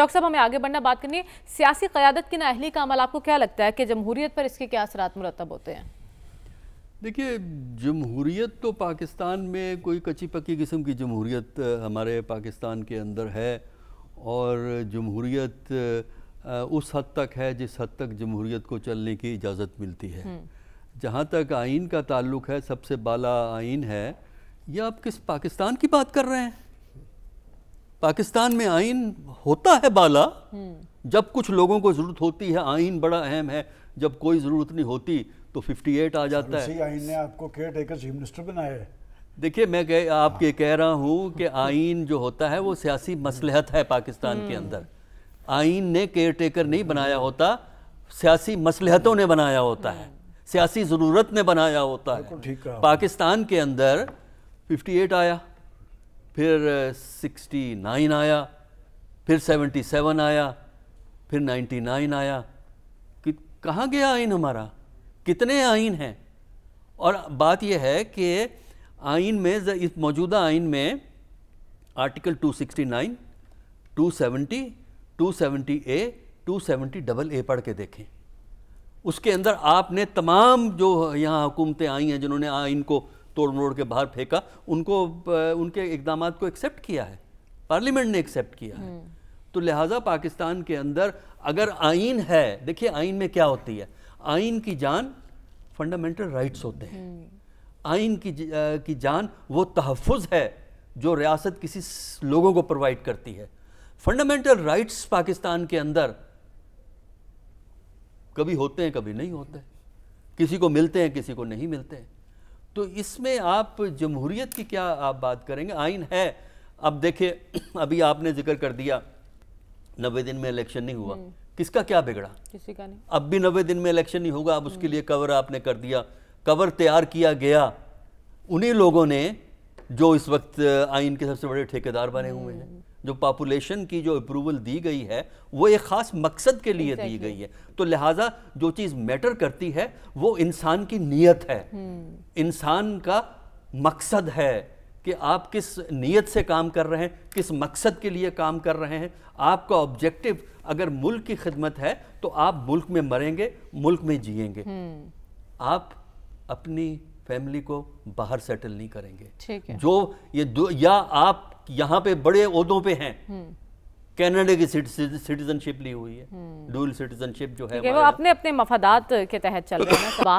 Doctor साहब हमें आगे बढ़ना बात करनी है सियासी क्यादत की नाहली का अमल आपको क्या लगता है कि जमहूरीत पर इसके क्या असरात मुरतब होते हैं देखिए जमहूरीत तो पाकिस्तान में कोई कच्ची पक्की किस्म की जमहूरीत हमारे पाकिस्तान के अंदर है और जमहूरीत उस हद तक है जिस हद तक जमहूरीत को चलने की इजाज़त मिलती है हम्म। जहाँ तक आइन का ताल्लुक है सबसे बाला आइन है यह आप किस पाकिस्तान की बात कर रहे हैं पाकिस्तान में आइन होता है बाला हम्म। जब कुछ लोगों को ज़रूरत होती है आइन बड़ा अहम है जब कोई ज़रूरत नहीं होती तो 58 आ जाता है आइन ने आपको केयर टेकर चीफ मिनिस्टर बनाया है देखिए मैं कह आपके कह रहा हूँ कि आइन जो होता है वो सियासी मसलहत है पाकिस्तान के हम्म। अंदर आइन ने केयर टेकर नहीं बनाया होता सियासी मसलहतों ने बनाया होता है हम्म। सियासी ज़रूरत ने बनाया होता है पाकिस्तान के अंदर 58 आया फिर सिक्सटी नाइन आया फिर सेवेंटी सेवन आया फिर नाइन्टी नाइन आया कि कहाँ गया आइन हमारा कितने आइन हैं और बात यह है कि आइन में इस मौजूदा आइन में article two two two sixty nine seventy seventy A two seventy double A पढ़ के देखें उसके अंदर आपने तमाम जो यहाँ हुकूमतें आई हैं जिन्होंने आइन को तोड़ मोड़ के बाहर फेंका उनको उनके इकदाम को एक्सेप्ट किया है पार्लियामेंट ने एक्सेप्ट किया है हम्म। तो लिहाजा पाकिस्तान के अंदर अगर आइन है देखिए आइन में क्या होती है आइन की जान फंडामेंटल राइट्स होते हैं हम्म। आइन की की जान वो तहफ़ है जो रियासत किसी लोगों को प्रोवाइड करती है फंडामेंटल राइट्स पाकिस्तान के अंदर कभी होते हैं कभी नहीं होते किसी को मिलते हैं किसी को नहीं मिलते हैं तो इसमें आप जमहूरियत की क्या आप बात करेंगे आइन है अब देखिए अभी आपने जिक्र कर दिया नब्बे दिन में इलेक्शन नहीं हुआ हम्म। किसका क्या बिगड़ा किसी का नहीं अब भी नब्बे दिन में इलेक्शन नहीं होगा अब उसके हम्म। लिए कवर आपने कर दिया कवर तैयार किया गया उन्हीं लोगों ने जो इस वक्त आइन के सबसे बड़े ठेकेदार बने हुए हैं हम्म। जो पॉपुलेशन की जो अप्रूवल दी गई है वो एक ख़ास मकसद के लिए दी गई है तो लिहाजा जो चीज़ मैटर करती है वो इंसान की नीयत है हम्म। इंसान का मकसद है कि आप किस नीयत से काम कर रहे हैं किस मकसद के लिए काम कर रहे हैं आपका ऑब्जेक्टिव अगर मुल्क की खिदमत है तो आप मुल्क में मरेंगे मुल्क में जिएंगे हम्म। आप अपनी फैमिली को बाहर सेटल नहीं करेंगे जो ये दो या आप यहाँ पे बड़े उदों पे हैं कैनेडा हम्म। की सिटीजनशिप ली हुई है डूल हम्म। सिटीजनशिप जो है वो अपने अपने मफादात के तहत चल रहे हैं